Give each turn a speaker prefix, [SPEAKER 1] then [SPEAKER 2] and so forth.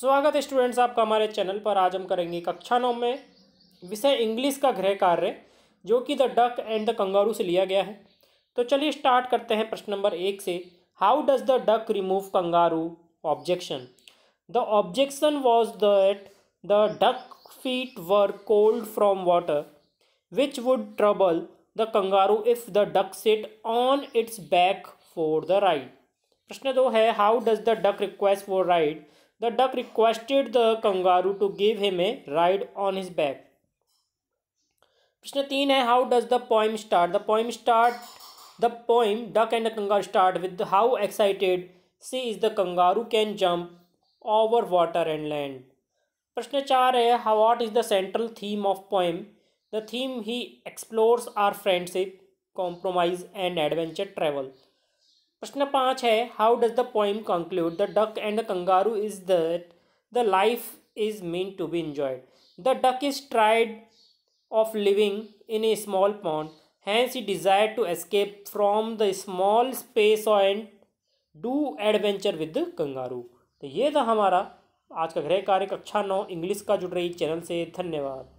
[SPEAKER 1] स्वागत है स्टूडेंट्स आपका हमारे चैनल पर आज हम करेंगे कक्षा नौ में विषय इंग्लिश का गृह कार्य जो कि the duck and the kangaroo से लिया गया है तो चलिए स्टार्ट करते हैं प्रश्न नंबर एक से how does the duck remove kangaroo objection the objection was that the duck feet were cold from water which would trouble the kangaroo if the duck sit on its back for the ride प्रश्न दो है how does the duck request for ride The duck requested the kangaroo to give him a ride on his back. प्रश्न तीन है how does the poem start the poem start the poem duck and the kangaroo start with how excited she is the kangaroo can jump over water and land प्रश्न चार है how what is the central theme of poem the theme he explores are friendship compromise and adventure travel प्रश्न पाँच है how does the poem conclude the duck and the kangaroo is that the life is mean to be enjoyed the duck is tired of living in a small pond hence he desire to escape from the small space and do adventure with kangaroo तो ये था हमारा आज का गृह कार्य कक्षा नौ English का जुड़ रही चैनल से धन्यवाद